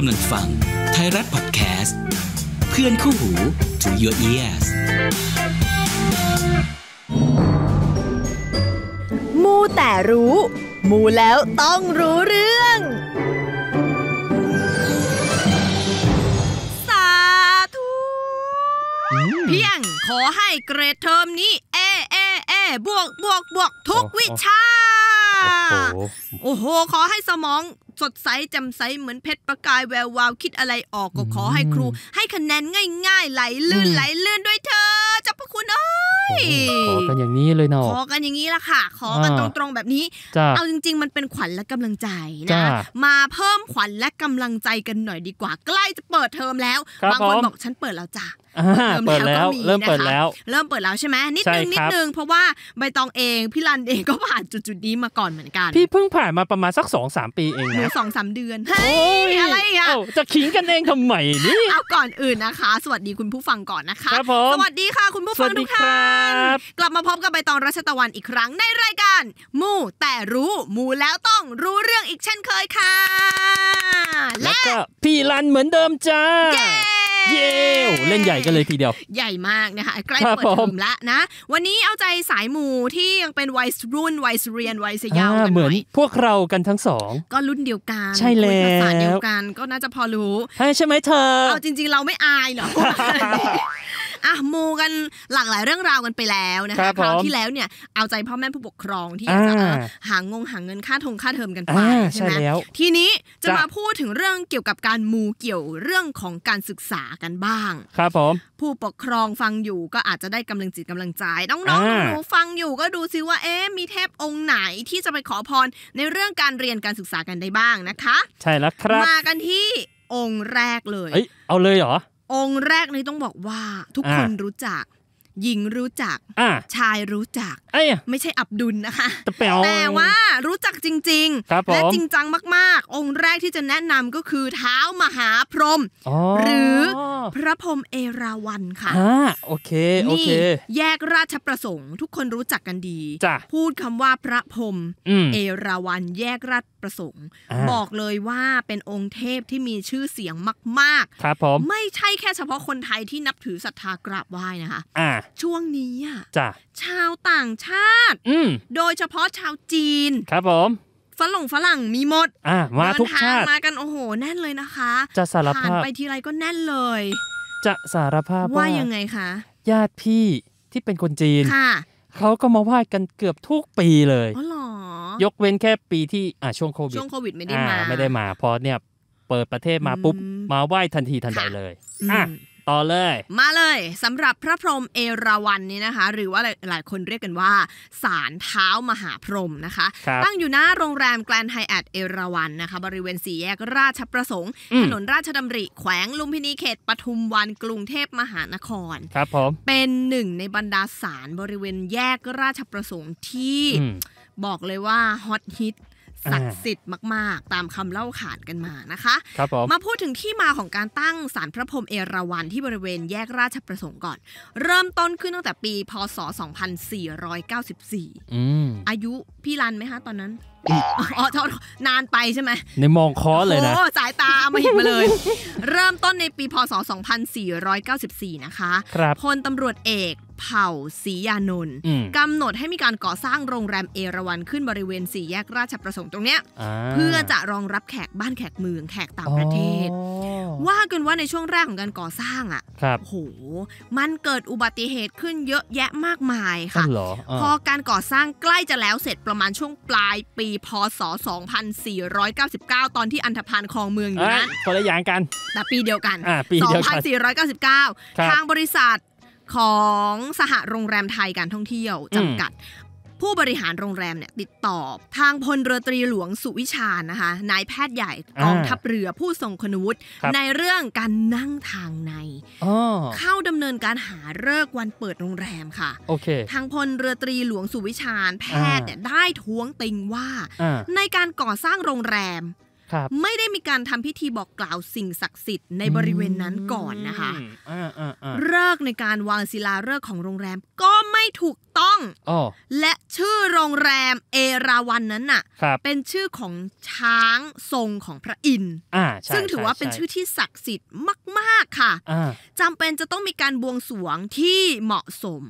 กำลังฟัง ไทยรัฐพอดแคสต์เพื่อนคู่หู to your ears มูแต่รู้ มูแล้วต้องรู้เรื่อง สาธุ เพียงขอให้เกรดเทอมนี้เอเอเอบวกบวกบวกทุกวิชา โอ้โห ขอให้สมองสดใสแจ่มใสเหมือนเพชรประกายแวววาว คิดอะไรออก ก็ขอให้ครูให้คะแนนง่าย ๆ ไหลลื่นไหลลื่นด้วยเธอจับพระคุณเอ้ยขอกันอย่างนี้เลยเนาะขอกันอย่างนี้ละค่ะขอกันตรงๆแบบนี้เอาจริง ๆ มันเป็นขวัญและกำลังใจนะมาเพิ่มขวัญและกำลังใจกันหน่อยดีกว่าใกล้จะเปิดเทอมแล้วบางคนบอกฉันเปิดแล้วจ้ะเปิดแล้วเริ่มเปิดแล้ว เริ่มเปิดแล้วใช่ไหมนิดนึงนิดนึง เพราะว่าใบตองเองพี่รันเองก็ผ่านจุดจุดนี้มาก่อนเหมือนกันพี่เพิ่งผ่านมาประมาณสัก2อสปีเองนะสองสามเดือนเฮ้ยอะไรอ่ะจะขิงกันเองทำไมนี่เอาก่อนอื่นนะคะ สวัสดีคุณผู้ฟังก่อนนะคะสวัสดีค่ะคุณผู้ฟังทุกท่านกลับมาพบกับใบตองรัชตะวันอีกครั้งในรายการมู่แต่รู้มู่แล้วต้องรู้เรื่องอีกเช่นเคยค่ะ และพี่รันเหมือนเดิมจ้าเย้เล่นใหญ่กันเลยทีเดียว ใหญ่มากนะคะใกล้เปิดเทอมละนะ วันนี้เอาใจสายหมู่ที่ยังเป็นวัยรุ่นวัยเรียนวัยสยามเหมือนพวกเรากันทั้งสอง ก็รุ่นเดียวกันใช่แล้วภาษาเดียวกันก็น่าจะพอรู้ใช่ไหมเธอ เอาจริงๆ เราไม่อายหรออ่ะมูกันหลากหลายเรื่องราวกันไปแล้วนะคะคราวที่แล้วเนี่ย เอาใจพ่อแม่ผู้ปกครองที่อยากจะหางงหางเงินค่าทงค่าเทอมกันไปใช่ไหมทีนี้จะมาพูดถึงเรื่องเกี่ยวกับการมูเกี่ยวเรื่องของการศึกษากันบ้าง ครับผมผู้ปกครองฟังอยู่ก็อาจจะได้กำลังจิตกำลังใจน้องๆหนูฟังอยู่ก็ดูซิว่าเอ๊ะมีเทพองค์ไหนที่จะไปขอพรในเรื่องการเรียนการศึกษากันได้บ้างนะคะ ใช่แล้วครับมากันที่องค์แรกเลยเอ้ยเอาเลยเหรอองค์แรกนี้ต้องบอกว่าทุกคนรู้จักหญิงรู้จัก ชายรู้จัก ไม่ใช่อับดุลนะคะแต่ว่า รู้จักจริงๆและจริง จังมาก ๆ องค์แรกที่จะแนะนำก็คือเท้ามหาพรหม หรือ พระพรหมเอราวัณค่ะ โอเคนี่แยกราชประสงค์ทุกคนรู้จักกันดี พูดคำว่าพระพรหมเอราวัณแยกราชประสงค์ บอกเลยว่าเป็นองค์เทพที่มีชื่อเสียงมากๆ ครับผมไม่ใช่แค่เฉพาะคนไทยที่นับถือศรัทธากราบไหว้นะคะช่วงนี้อ่ะจ้ะชาวต่างชาติ อืโดยเฉพาะชาวจีน ครับผมฝรั่งฝรั่งมีหมด มาทุกชาติมากันโอ้โห แน่นเลยนะคะ จะสารภาพไปทีไรก็แน่นเลย จะสารภาพว่ายังไงคะญาติพี่ที่เป็นคนจีนค่ะเขาก็มาไหว้กันเกือบทุกปีเลย อ๋อหรอ ยกเว้นแค่ปีที่อ่าช่วงโควิดช่วงโควิด ไม่ได้มา ไม่ได้มาเพราะเนี่ยเปิดประเทศมาปุ๊บ มาไหว้ทันทีทันใดเลยอ่ะต่อเลยมาเลยสำหรับพระพรหมเอราวันนี้นะคะ หรือว่าหลายคนเรียกกันว่าศาลเท้ามหาพรหมนะคะ ตั้งอยู่หน้าโรงแรมแกลนไฮแอทเอราวันนะคะบริเวณสี่แยกราชประสงค์ถนนราชดำริแขวงลุมพินีเขตปทุมวัน กรุงเทพมหานครครับผมเป็นหนึ่งในบรรดาศาลบริเวณแยกราชประสงค์ที่บอกเลยว่าฮอตฮิตศักดิ์สิทธิ์มากๆ ตามคำเล่าขานกันมานะคะครับผมมาพูดถึงที่มาของการตั้งศาลพระพรหมเอราวัณที่บริเวณแยกราชประสงค์ก่อน เริ่มต้นขึ้นตั้งแต่ปีพศ 2494ออายุพี่รันไหมคะตอนนั้น อ๋อเนานไปใช่ไหม ในมองคอเลยนะ โอ้ สายตา มาหินมาเลย เริ่มต้นในปีพศ 2494 นะคะครับพลตำรวจเอกเผ่าศรียานนท์กำหนดให้มีการก่อสร้างโรงแรมเอราวันขึ้นบริเวณ สี่แยกราชประสงค์ตรงเนี้ยเพื่อจะรองรับแขกบ้านแขกเมืองแขกต่างประเทศ ว่ากันว่าในช่วงแรกของการก่อสร้างอ่ะโหมันเกิดอุบัติเหตุขึ้นเยอะแยะมากมายค่ะ พอการก่อสร้างใกล้จะแล้วเสร็จประมาณช่วงปลายปี พศ 2499 ตอนที่อันธพาลคลองเมืองอยู่นะคนละอย่างกัน แต่ปีเดียวกัน2499 ทางบริษัทของสหโรงแรมไทยการท่องเที่ยวจำกัดผู้บริหารโรงแรมเนี่ยติดต่อทางพลเรือตรีหลวงสุวิชานะคะนายแพทย์ใหญ่กองทัพเรือผู้ทรงคุณวุฒิในเรื่องการนั่งทางในเข้าดำเนินการหาเลิกวันเปิดโรงแรมค่ะโอเคทางพลเรือตรีหลวงสุวิชานแพทย์เนี่ยได้ท้วงติงว่าในการก่อสร้างโรงแรมไม่ได้มีการทำพิธีบอกกล่าวสิ่งศักดิ์สิทธิ์ในบริเวณนั้นก่อนนะคะเลิกในการวางศิลาฤกษ์ของโรงแรมก็ไม่ถูกต้องอและชื่อโรงแรมเอราวันนั้นน่ะ เป็นชื่อของช้างทรงของพระอินทร์ ซึ่งถือว่าเป็นชื่อที่ศักดิ์สิทธิ์มากๆค่ะ จำเป็นจะต้องมีการบวงสรวงที่เหมาะสม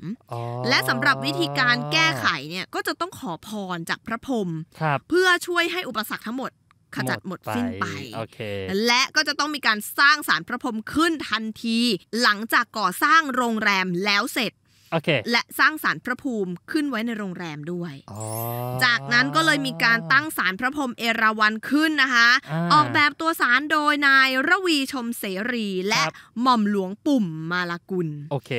และสำหรับวิธีการแก้ไขเนี่ยก็จะต้องขอพรจากพระพรหมเพื่อช่วยให้อุปสรรคทั้งหมดขจัดหมดสิ้นไป และก็จะต้องมีการสร้างสารพระพรหมขึ้นทันที หลังจากก่อสร้างโรงแรมแล้วเสร็จ okay. และสร้างสารพระภูมิขึ้นไว้ในโรงแรมด้วย จากนั้นก็เลยมีการตั้งสารพระพรหมเอราวันขึ้นนะคะอออกแบบตัวสารโดยนายระวีชมเสรีและหม่อมหลวงปุ่มมาลากุลโอเค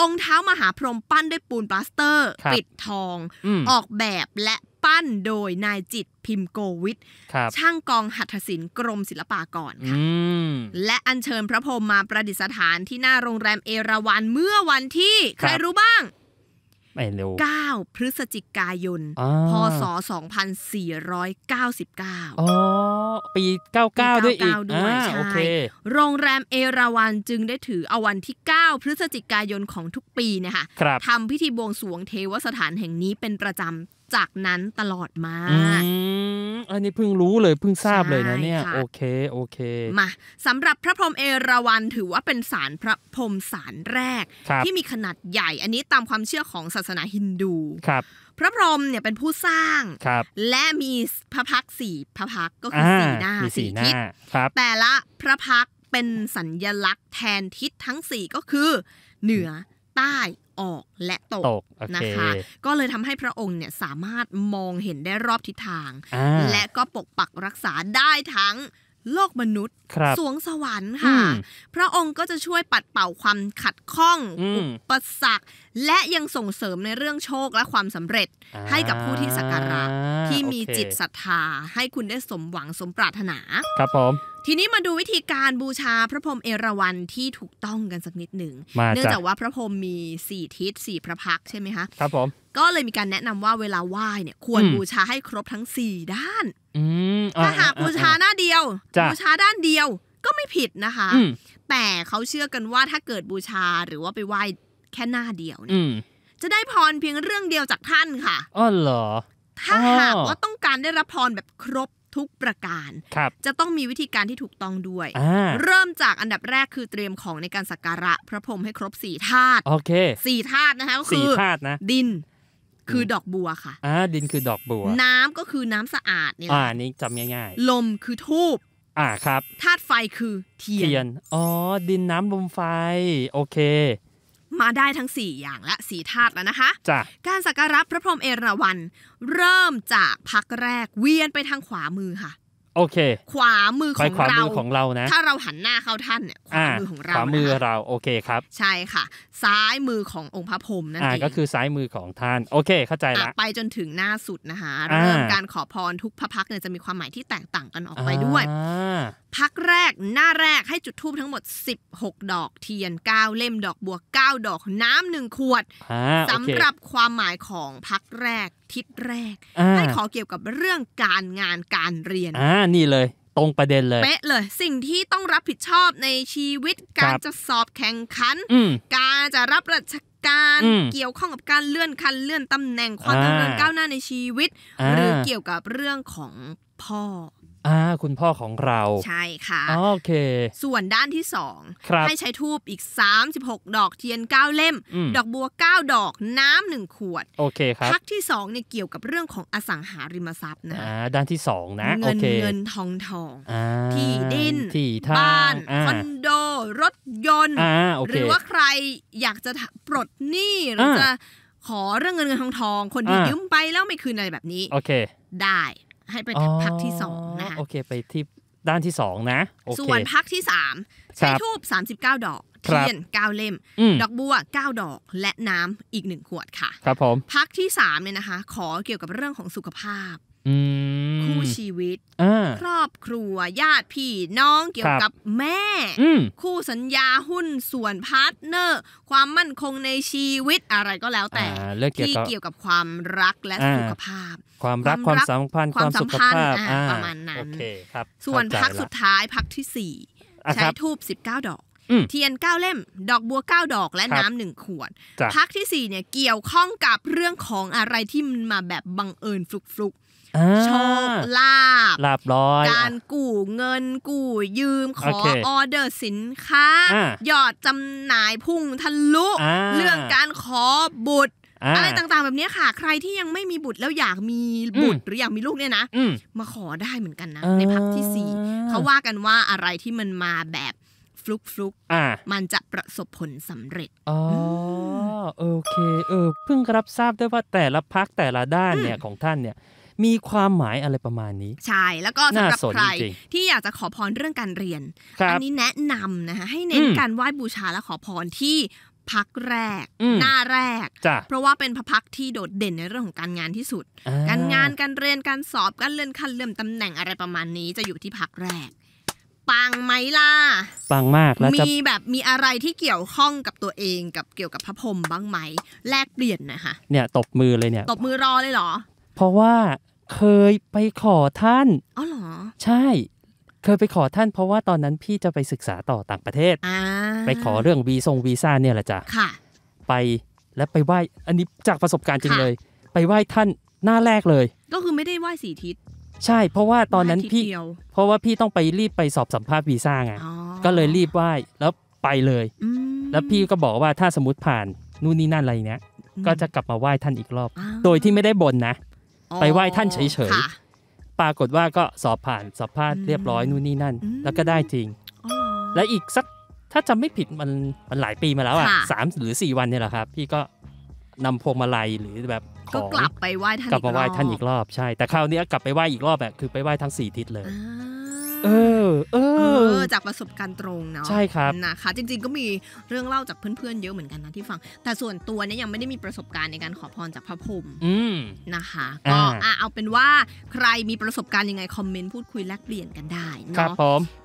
องค์เท้ามหาพรหมปั้นด้วยปูนปลาสเตอร์ ปิดทองออกแบบและปั้นโดยนายจิตพิมโกวิทช่างกองหัตถศิลป์กรมศิลปากรค่ะและอัญเชิญพระพรมมาประดิษฐานที่หน้าโรงแรมเอราวันเมื่อวันที่ ใครรู้บ้างไม่รู้9พฤศจิกายน พศ 2499 อ๋อ ปี 99 ด้วยอีกอ้วยใโรงแรมเอราวันจึงได้ถือเอาวันที่ 9 พฤศจิกายนของทุกปีเนี่ยค่ะคทำพิธีบวงสรวงเทวสถานแห่งนี้เป็นประจำจากนั้นตลอดมา อันนี้เพิ่งรู้เลยเพิ่งทราบเลยนะเนี่ยโอเค โอเค มาสำหรับพระพรหมเอราวัณถือว่าเป็นสารพระพรหมสารแรกรที่มีขนาดใหญ่อันนี้ตามความเชื่อของศาสนาฮินดู ครับ พระพรหมเนี่ยเป็นผู้สร้าง และมีพระพักสี่พระพักก็คือสี่หน้าสี่ทิศแต่ละพระพักเป็นสัญญลักษณ์แทนทิศทั้งสี่ก็คือเหนือใต้ออกและตกตกนะคะ ก็เลยทำให้พระองค์เนี่ยสามารถมองเห็นได้รอบทิศทางและก็ปกปักรักษาได้ทั้งโลกมนุษย์ สวงสวรรค์ค่ะ พระองค์ก็จะช่วยปัดเป่าความขัดข้อง อุปสรรคและยังส่งเสริมในเรื่องโชคและความสำเร็จให้กับผู้ที่สักการะที่มีจิตศรัทธาให้คุณได้สมหวังสมปรารถนาครับผมทีนี้มาดูวิธีการบูชาพระพรหมเอราวัณที่ถูกต้องกันสักนิดหนึ่ง เนื่องจากว่าพระพรหมมีสี่ทิศสี่พระพักใช่ไหมคะ ครับผม ก็เลยมีการแนะนำว่าเวลาไหว้เนี่ยควรบูชาให้ครบทั้งสี่ด้านถ้าหากบูชาหน้าเดียวบูชาด้านเดียวก็ไม่ผิดนะคะ แต่เขาเชื่อกันว่าถ้าเกิดบูชาหรือว่าไปไหว้แค่หน้าเดียวเนี่ย จะได้พรเพียงเรื่องเดียวจากท่านค่ะอ๋อเหรอ ถ้าหากว่าต้องการได้รับพรแบบครบทุกประการรจะต้องมีวิธีการที่ถูกต้องด้วย เริ่มจากอันดับแรกคือเตรียมของในการสักการะพระพรหมให้ครบสี่ธาตุโอเคสี่ธาตุนะคะก็คือดินคือดอกบัวค่ะอ่าดินคือดอกบัวน้ำก็คือน้ำสะอาดเนี่ยอ่านี่จำง่ายๆลมคือทูบอ่าครับธาตุไฟคือเทียนอ๋อดินน้ำลมไฟ โอเคมาได้ทั้ง 4 อย่างและสีธาตุแล้วนะคะจ้ะการสักการะพระพรหมเอราวัณเริ่มจากพักแรกเวียนไปทางขวามือค่ะโอเค ขวามือของเราขวามือของเรานะถ้าเราหันหน้าเข้าท่านเนี่ยขวามือของเราขวามือเราโอเคครับ ใช่ค่ะ ซ้ายมือขององค์พระพรหมนั่นเองก็คือซ้ายมือของท่าน โอเคเข้าใจละไปจนถึงหน้าสุดนะคะเรื่องการขอพรทุกพระพักเนี่ยจะมีความหมายที่แตกต่างกันออกไปด้วย พักแรกหน้าแรกให้จุดทูบทั้งหมด 16 ดอกเทียน 9เล่มดอกบัว9ดอก น้ำหนึ่งขวดสำหรับความหมายของพักแรกทิศแรก ให้ขอเกี่ยวกับเรื่องการงานการเรียนอ่านี่เลยตรงประเด็นเลยเป๊ะเลยสิ่งที่ต้องรับผิดชอบในชีวิต การจะสอบแข่งขัน การจะรับราชการ เกี่ยวข้องกับการเลื่อนคันเลื่อนตำแหน่งความเจริญก้าวหน้าในชีวิต หรือเกี่ยวกับเรื่องของพ่ออ่าคุณพ่อของเราใช่ค่ะโอเค ส่วนด้านที่สองให้ใช้ทูบอีก 36 ดอกเทียน 9 เล่ม ดอกบัว 9 ดอกน้ำหนึ่งขวดโอเคครับพักที่2เนี่ยเกี่ยวกับเรื่องของอสังหาริมทรัพย์นะอาด้านที่สองนะ เงินเงินทองทอง ที่ดินที่บ้าน คอนโดรถยนต์ หรือว่าใครอยากจะปลดหนี้หรือจะขอเรื่องเงินเงินทองทองคนที่ยืมไปแล้วไม่คืนอะไรแบบนี้โอเคได้ให้ไปพักที่สองนะคะโอเค ไปที่ด้านที่สองนะ ส่วนพักที่สามใช้ทูบสามสิบเก้าดอก เทียนเก้าเล่ม ดอกบัวเก้าดอกและน้ำอีกหนึ่งขวดค่ะ ครับผมพักที่สามเนี่ยนะคะ ขอเกี่ยวกับเรื่องของสุขภาพคู่ชีวิตอ่าครอบครัวญาติพี่น้องเกี่ยวกับแม่ คู่สัญญาหุ้น ส่วนพาร์ทเนอร์ความมั่นคงในชีวิตอะไรก็แล้วแต่ ที่เกี่ยวกับความรักและสุขภาพ ความรักความสัมพันธ์ความสุขภาพประมาณนั้นส่วนพักสุดท้ายพักที่สี่ใช้ทูบสิบเก้าดอก เทียนเก้าเล่ม ดอกบัวเก้าดอกและน้ำหนึ่งขวดพักที่สี่เนี่ยเกี่ยวข้องกับเรื่องของอะไรที่มันมาแบบบังเอิญฟลุกๆโชคลาภลาบร้อย การกู้เงินกู้ยืม ขอออเดอร์สินค้ายอดจำหน่ายพุ่งทะลุ เรื่องการขอบุตรอะไรต่างๆ แบบนี้ค่ะ ใครที่ยังไม่มีบุตรแล้วอยากมีบุตรหรืออยากมีลูกเนี่ยนะ มาขอได้เหมือนกันนะในพักที่สี่เขาว่ากันว่าอะไรที่มันมาแบบฟลุกฟลุกมันจะประสบผลสำเร็จ อ๋อ โอเคเออเพิ่งรับทราบได้ว่าแต่ละพักแต่ละด้านเนี่ยของท่านเนี่ยมีความหมายอะไรประมาณนี้ ใช่แล้วก็สำหรับใคร ที่อยากจะขอพรเรื่องการเรียน อันนี้แนะนำนะคะให้เน้นการไหว้บูชาและขอพรที่พักแรก หน้าแรก เพราะว่าเป็นพระพักที่โดดเด่นในเรื่องของการงานที่สุด การงานการเรียนการสอบการเลื่อนขั้นเลื่อนตำแหน่งอะไรประมาณนี้ จะอยู่ที่พักแรกปังไหมล่ะปังมากแล้วมีแบบมีอะไรที่เกี่ยวข้องกับตัวเองกับเกี่ยวกับพระพรมบ้างไหมแลกเปลี่ยนนะคะเนี่ยตบมือเลยเนี่ยตบมือรอเลยเหรอเพราะว่าเคยไปขอท่าน อ๋อเหรอ ใช่ เคยไปขอท่านเพราะว่าตอนนั้นพี่จะไปศึกษาต่อต่างประเทศ ไปขอเรื่องวีซงวีซ่าเนี่ยแหละจ้ะ ค่ะ ไปและไปไหว้อันนี้จากประสบการณ์จริงเลย ไปไหว้ท่านหน้าแรกเลย ก็คือไม่ได้ไหว้สีทิศ ใช่เพราะว่าตอนนั้นพี่ เพราะว่าพี่ต้องไปรีบไปสอบสัมภาษณ์วีซ่าไง ก็เลยรีบไหว้แล้วไปเลย แล้วพี่ก็บอกว่าถ้าสมมติผ่านนู่นนี่นั่นอะไรเนี้ย ก็จะกลับมาไหว้ท่านอีกรอบ โดยที่ไม่ได้บนนะไปไหว้ท่านเฉยๆปรากฏว่าก็สอบผ่านสอบพาดเรียบร้อยนู่นนี่นั่น แล้วก็ได้จริง และอีกสักถ้าจำไม่ผิดมันมันหลายปีมาแล้วอ่ะสามหรือสี่วันเนี่ยแหละครับ พี่ก็นำพวงมาลัยหรือแบบ ก็กลับไปไหว้ท่านกลับมาไหว้ท่านอีกรอบใช่ แต่คราวนี้กลับไปไหว้อีกรอบแบบ คือไปไหว้ทั้งสี่ทิศเลยเออ เออ จากประสบการณ์ตรงเนาะใช่ครับนะคะ จริง ๆก็มีเรื่องเล่าจากเพื่อนๆเยอะเหมือนกันนะที่ฟังแต่ส่วนตัวเนี่ยยังไม่ได้มีประสบการณ์ในการขอพรจากพระพรหมนะคะก็อ่ะเอาเป็นว่าใครมีประสบการณ์ยังไงคอมเมนต์พูดคุยแลกเปลี่ยนกันได้เนาะ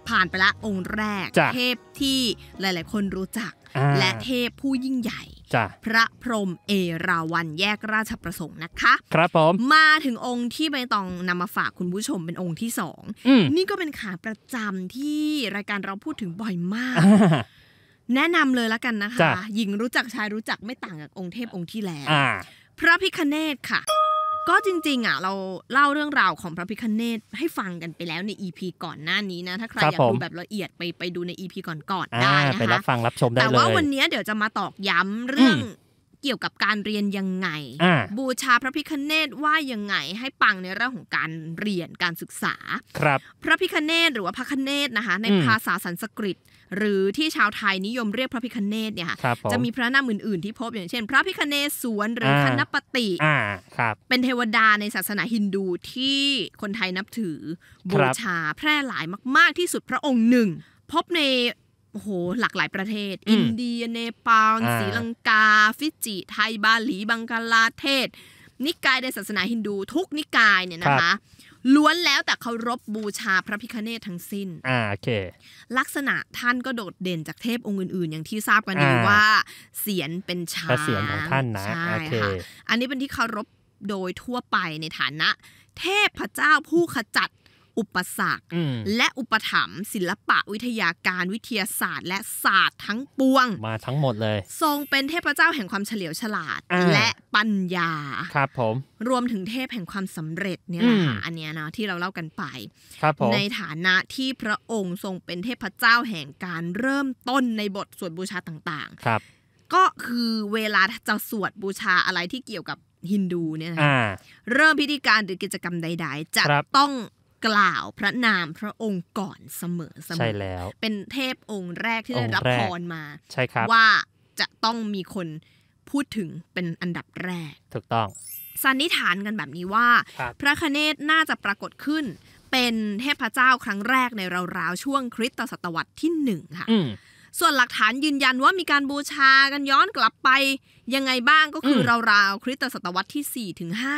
ผ่านไปละองค์แรกเทพที่หลาย ๆ คนรู้จักและเทพผู้ยิ่งใหญ่พระพรหมเอราวันแยกราชประสงค์นะคะ ครับผม มาถึงองค์ที่ใบตองนำมาฝากคุณผู้ชมเป็นองค์ที่สองนี่ก็เป็นขาประจำที่รายการเราพูดถึงบ่อยมาก แนะนำเลยละกันนะคะ หญิงรู้จักชายรู้จักไม่ต่างจากองค์เทพองค์ที่แล้วพระพิคเนตค่ะก็จริงๆอ่ะเราเล่าเรื่องราวของพระพิคเนตให้ฟังกันไปแล้วในอีพีก่อนหน้านี้นะถ้าใครอยากดูแบบละเอียดไปไปดูในอีพีก่อนๆได้นะคะไปรับฟังรับชมได้เลยแต่ว่าวันนี้เดี๋ยวจะมาตอกย้ำเรื่อง เกี่ยวกับการเรียนยังไง บูชาพระพิคเนตว่ายังไงให้ปังในเรื่องของการเรียนการศึกษาครับ พระพิคเนตหรือว่าพระคเนตนะคะในภาษาสันสกฤตหรือที่ชาวไทยนิยมเรียกพระพิคเนตเนี่ยค่ะจะมีพระนามอื่นๆ ที่พบอย่างเช่นพระพิคเนศสวนหรือคณปติเป็นเทวดาในศาสนาฮินดู ที่คนไทยนับถือบูชาแพร่หลายมากๆ ที่สุดพระองค์หนึ่ง พบในโอ้โหหลากหลายประเทศ อินเดียเนปาลศรีลังกา ฟิจิ ไทยบาหลีบังกลาเทศ นิกายในศาสนาฮินดูทุกนิกายเนี่ยนะคะล้วนแล้วแต่เคารพบบูชาพระพิคเนตทั้งสิ้น อ่าโอเค ลักษณะท่านก็โดดเด่นจากเทพองค์อื่น ๆ อย่างที่ทราบกันดีว่า เสียนเป็นช้างพระเสียนของท่านนะใช่ค่ะอันนี้เป็นที่เคารพโดยทั่วไปในฐานะ เทพพระเจ้าผู้ขจัดอุปสรรคและอุปถัมภ์ศิลปะวิทยาการวิทยาศาสตร์ และศาสตร์ทั้งปวงมาทั้งหมดเลย ทรงเป็นเทพเจ้าแห่งความเฉลียวฉลาดและปัญญาครับ ผมรวมถึงเทพแห่งความสำเร็จเนี่ยแหละอันเนี้ยนะที่เราเล่ากันไป ครับผมในฐานะที่พระองค์ทรงเป็นเทพเจ้าแห่งการเริ่มต้นในบทสวดบูชาต่างๆ ครับ ก็คือเวลาจะสวดบูชาอะไรที่เกี่ยวกับฮินดูเนี่ยนะเริ่มพิธีการหรือกิจกรรมใด ๆ จะต้องกล่าวพระนามพระองค์ก่อนเสมอเสมอใช่แล้วเป็นเทพองค์แรกที่ได้รับพรมาใช่ครับว่าจะต้องมีคนพูดถึงเป็นอันดับแรก ถูกต้อง สันนิษฐานกันแบบนี้ว่า พระคเนศน่าจะปรากฏขึ้น เป็นเทพเจ้าครั้งแรกในราวๆ ช่วงคริสตศตวรรษที่หนึ่งค่ะส่วนหลักฐานยืนยันว่ามีการบูชากันย้อนกลับไปยังไงบ้างก็คือราวๆคริสตศตวรรษที่4ถึงห้า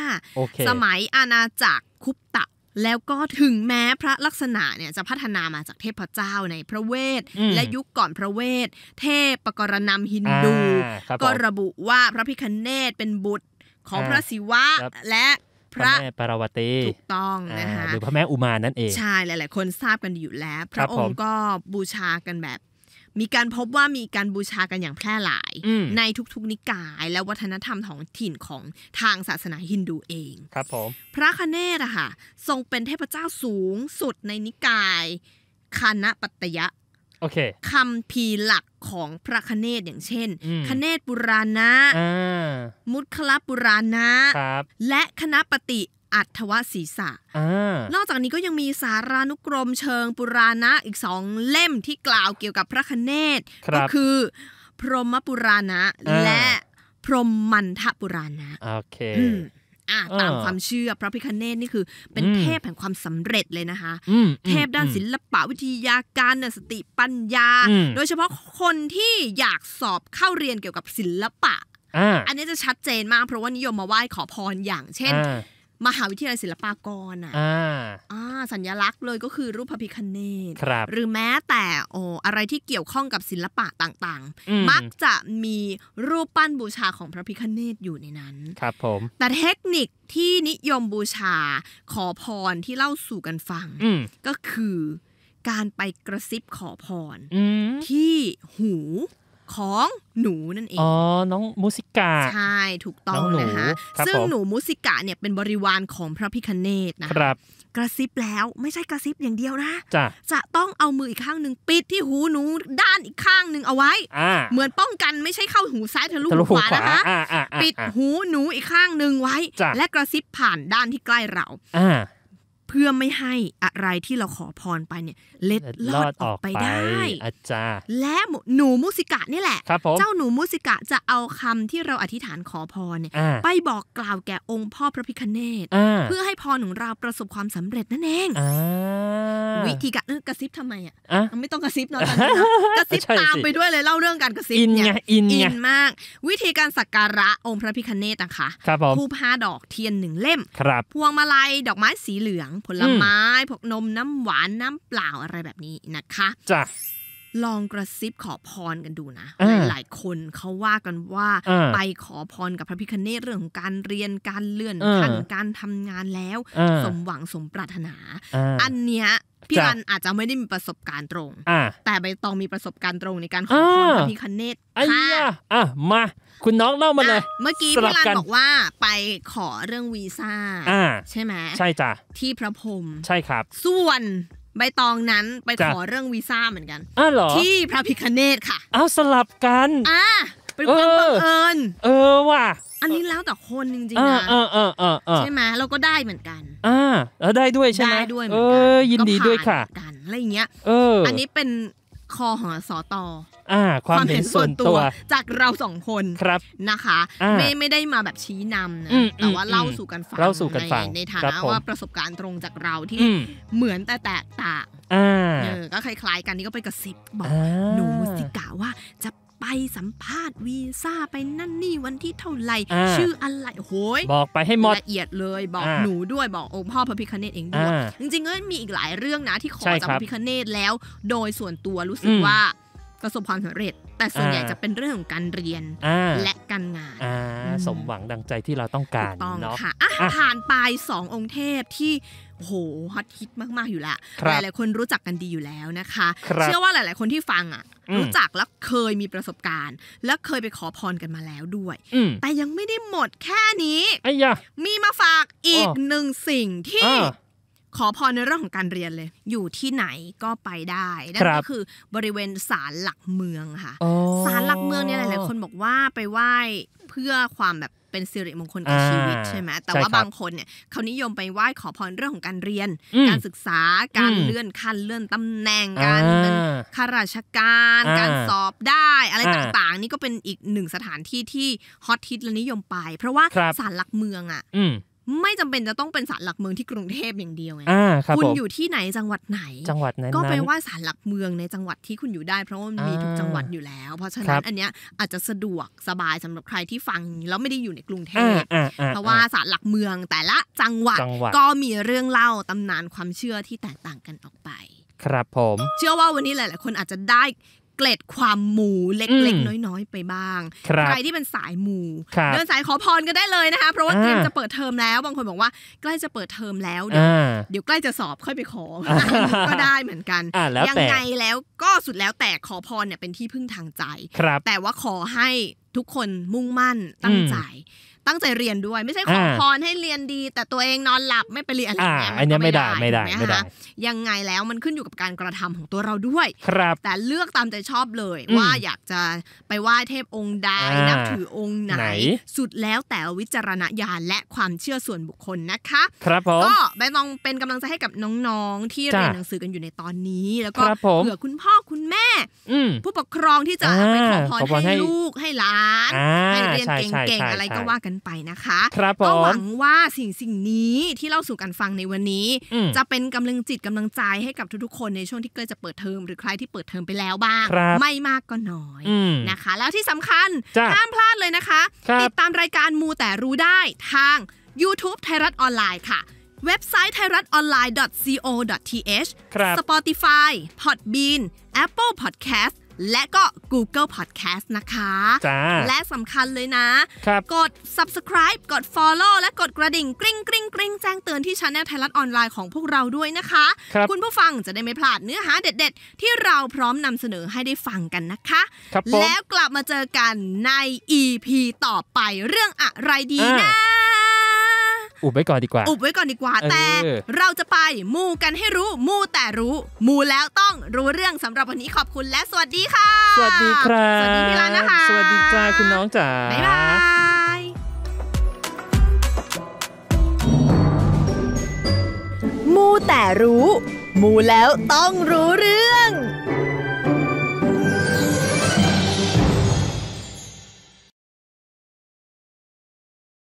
สมัยอาณาจักรคุปตะแล้วก็ถึงแม้พระลักษณะเนี่ยจะพัฒนามาจากเทพเจ้าในพระเวท และยุคก่อนพระเวท เทพปกรณำฮินดู ก็ระบุว่าพระพิคเนตเป็นบุตรของพระศิวะและพระแม่ปารวตีถูกต้องนะคะหรือพระแม่อุมานั่นเอง ใช่หลายๆคนทราบกันอยู่แล้ว พระองค์ก็บูชากันแบบมีการพบว่ามีการบูชากันอย่างแพร่หลายในทุกๆนิกายและวัฒนธรรมของถิ่นของทางศาสนาฮินดูเองครับผม พระคเนศอะค่ะทรงเป็นเทพเจ้าสูงสุดในนิกายคานะปัตยะ โอเคคำพีหลักของพระคเนศอย่างเช่นคเนศปุราณะมุตคลับปุราณะและคณะปฏิอัตวศีสษะอนอกจากนี้ก็ยังมีสารานุกรมเชิงปุราณะ อีกสองเล่มที่กล่าวเกี่ยวกับพระคเนศก็คือ พรหมปุราณะ และพรหมมันทปุราณะ โอเคตามความเชื่อพระพิคเนตนี่คือเป็นเทพแห่งความสำเร็จเลยนะคะ เทพด้านศิลปะวิทยาการสติปัญญา โดยเฉพาะคนที่อยากสอบเข้าเรียนเกี่ยวกับศิลปะอันนี้จะชัดเจนมากเพราะว่านิยมมาไหว้ขอพรอย่างเช่นมหาวิทยาลัยศิลปากรอ่ะอ่า สัญลักษณ์เลยก็คือรูปพระพิคเนตหรือแม้แต่ โอ้ อะไรที่เกี่ยวข้องกับศิลปะต่างๆ มักจะมีรูปปั้นบูชาของพระพิคเนตอยู่ในนั้น ครับผม แต่เทคนิคที่นิยมบูชาขอพรที่เล่าสู่กันฟัง ก็คือการไปกระซิบขอพรที่หูของหนูนั่นเอง อ๋อ น้องมุสิกา ใช่ ถูกต้องนะคะ ซึ่งหนูมุสิกาเนี่ยเป็นบริวารของพระพิคเนตนะครับ กระซิบแล้วไม่ใช่กระซิบอย่างเดียวนะ จะจะต้องเอามืออีกข้างหนึ่งปิดที่หูหนูด้านอีกข้างหนึ่งเอาไว้ เหมือนป้องกันไม่ใช่เข้าหูซ้ายทะลุหูขวานะคะ ปิดหูหนูอีกข้างหนึ่งไว้ และกระซิบผ่านด้านที่ใกล้เราพื่อไม่ให้อะไรที่เราขอพรไปเนี่ยเล็ดลอดออกไปได้อาจารย์และหนูมุสิกะนี่แหละ เจ้าหนูมุสิกะจะเอาคำที่เราอธิษฐานขอพรเนี่ยไปบอกกล่าวแก่องค์พ่อพระพิคเนตเพื่อให้พรของเราประสบความสำเร็จนั่นเองวิธีการกระซิบทำไมอ่ะไม่ต้องกระซิบนาะกระซิบตามไปด้วยเลยเล่าเรื่องการกระซิบเนี่ยอินมาก วิธีการสักการะองค์พระพิคเนตนะคะรูบู้าดอกเทียนหนึ่งเล่มพวงมาลัยดอกไม้สีเหลืองผลไม้ พวกนมน้ำหวานน้ำเปล่าอะไรแบบนี้นะคะจ้ะลองกระซิบขอพรกันดูนะ หลายๆคนเขาว่ากันว่า ไปขอพรกับพระพิคเนตเรื่องของการเรียนการเลื่อนขั้นการทำงานแล้วสมหวัง สมปรารถนา อันเนี้ยพี่รันอาจจะไม่ได้มีประสบการณ์ตรง แต่ใบตองมีประสบการณ์ตรงในการขอพรพระพิคเนตค่ะอ่ะมา คุณน้องเล่ามาเลย เมื่อกี้พี่รันบอกว่าไปขอเรื่องวีซ่าใช่ไหมใช่จ้ะ ที่พระพรมใช่ครับ ส่วนใบตองนั้นไปขอเรื่องวีซ่าเหมือนกันอ้าวเหรอ ที่พระพิคเนตค่ะ อ้าวสลับกันอ่าเป็นความบังเอิญ เออว่ะอันนี้แล้วแต่คนจริงๆนะใช่ไหมเราก็ได้เหมือนกัน อ่าแล้วได้ด้วยใช่ไหมได้ด้วยเหมือนกันยินดีด้วยค่ะกันอะไรเงี้ย เออ อันนี้เป็นคอหอสอตออ่าความเห็นส่วนตัว จากเราสองคน ครับ นะคะ ไม่ไม่ได้มาแบบชี้นำนะแต่ว่าเล่าสู่กันฟังเล่าสู่กันฟังในฐานะ ว่าประสบการณ์ตรงจากเราที่เหมือนแต่แตกต่างก็คล้ายๆกันนี่ก็ไปกระซิบบอกหนูมุสิกะว่าจะไปสัมภาษณ์วีซ่าไปนั่นนี่วันที่เท่าไหร่ ชื่ออะไร โหย บอกไปให้หมดละเอียดเลย บอกหนูด้วยบอกองค์พ่อพระพิคเนตเองด้วย จริงๆก็มีอีกหลายเรื่องนะที่ขอจากพระพิคเนตแล้ว โดยส่วนตัวรู้สึกว่าประสบความสำเร็จแต่ส่วนใหญ่จะเป็นเรื่องของการเรียนและการงานสมหวังดังใจที่เราต้องการเนาะค่ะผ่านไปสององค์เทพที่โหฮอตฮิตมากๆอยู่ละหลายๆคนรู้จักกันดีอยู่แล้วนะคะ เชื่อว่าหลาย ๆ คนที่ฟังอ่ะรู้จักและเคยมีประสบการณ์ และเคยไปขอพรกันมาแล้วด้วยแต่ยังไม่ได้หมดแค่นี้มีมาฝากอีกหนึ่งสิ่งที่ขอพรในเรื่องของการเรียนเลย อยู่ที่ไหนก็ไปได้ นั่นก็คือบริเวณศาลหลักเมืองค่ะ ศาลหลักเมืองเนี่ยหลาย ๆ คนบอกว่าไปไหว้เพื่อความแบบเป็นสิริมงคลกับชีวิตใช่ไหม แต่ว่าบางคนเนี่ยเขานิยมไปไหว้ขอพรเรื่องของการเรียน การศึกษา การเลื่อนขั้นเลื่อนตำแหน่ง การเป็นข้าราชการ การสอบได้ อะไรต่าง ๆ นี่ก็เป็นอีกหนึ่งสถานที่ที่ฮอตฮิตและนิยมไป เพราะว่าศาลหลักเมืองอ่ะไม่จำเป็นจะต้องเป็นศาลหลักเมืองที่กรุงเทพอย่างเดียวไง คุณอยู่ที่ไหนจังหวัดไหนจังหวัดนหนก็ไปว่าศาลหลักเมืองในจังหวัดที่คุณอยู่ได้ เพราะมันมีทุกจังหวัดอยู่แล้ว เพราะฉะนั้นอันเนี้ยอาจจะสะดวกสบายสำหรับใครที่ฟังแล้วไม่ได้อยู่ในกรุงเทพเพราะว่าศาลหลักเมืองแต่ละจังหวัด ก็มีเรื่องเล่าตำนานความเชื่อที่แตกต่างกันออกไปครับผม เชื่อว่าวันนี้หลายๆคนอาจจะได้เกล็ดความหมูเล็กๆน้อย ๆ ไปบ้างใครที่เป็นสายหมูเดินสายขอพรก็ได้เลยนะคะเพราะว่าเตรียมจะเปิดเทอมแล้ว บางคนบอกว่าใกล้จะเปิดเทอมแล้วเดี๋ยวเดี๋ยวใกล้จะสอบค่อยไปขอก็ได้เหมือนกันยังไงแล้วก็สุดแล้วแต่ขอพรเนี่ยเป็นที่พึ่งทางใจ แต่ว่าขอให้ทุกคนมุ่งมั่นตั้งใจตั้งใจเรียนด้วยไม่ใช่ขอพรให้เรียนดี แต่ตัวเองนอนหลับไม่ไปเรียนอะไรเงี้ยอันนี้ไม่ได้ไม่ได้ไม่ได้ ยังไงแล้วมันขึ้นอยู่กับการกระทำของตัวเราด้วยครับ แต่เลือกตามใจชอบเลย ว่าอยากจะไปไหว้เทพองค์ใดนับถือองค์ไหน สุดแล้วแต่วิจารณญาณและความเชื่อส่วนบุคคลนะคะ ครับผมก็ใบตองเป็นกำลังใจให้กับน้องๆที่เรียนหนังสือกันอยู่ในตอนนี้แล้วก็เผื่อคุณพ่อคุณแม่ผู้ปกครองที่จะไปขอพรให้ลูกให้หลานให้เรียนเก่งๆอะไรก็ว่ากันันไปนะคะครับก็หวังว่าสิ่งสิ่งนี้ที่เล่าสู่กันฟังในวันนี้ จะเป็นกำลังจิตกำลังใจให้กับทุกๆคนในช่วงที่เกิดจะเปิดเทอมหรือใครที่เปิดเทอมไปแล้วบ้าง ไม่มากก็น้อยนะคะ แล้วที่สำคัญห้ามพลาดเลยนะคะ ติดตามรายการมูแต่รู้ได้ทาง YouTube ไทยรัฐออนไลน์ค่ะ เว็บไซต์ไทยรัฐออนไลน์ co th Spotify Podbean Apple Podcast และก็ Google Podcast นะคะ และสำคัญเลยนะ กด subscribe กด follow และกดกระดิ่งกริ้งกริ้งกริ้งแจ้งเตือนที่ช a anel ไทยรัฐออนไลน์ของพวกเราด้วยนะคะคคุณผู้ฟังจะได้ไม่พลาดเนื้อหาเด็ดๆ ที่เราพร้อมนำเสนอให้ได้ฟังกันนะคะคแล้วกลับมาเจอกันใน EP ต่อไปเรื่องอะไรดีนะอุบไว้ก่อนดีกว่าอุบไว้ก่อนดีกว่า แต่เราจะไปมูกันให้รู้มูแต่รู้ มูแล้วต้องรู้เรื่องสำหรับวันนี้ขอบคุณและสวัสดีค่ะ สวัสดีครับสวัสดีพี่ลานนะคะสวัสดีจ้าคุณน้องจ๋าบ๊ายบายมูแต่รู้ มูแล้วต้องรู้เรื่อง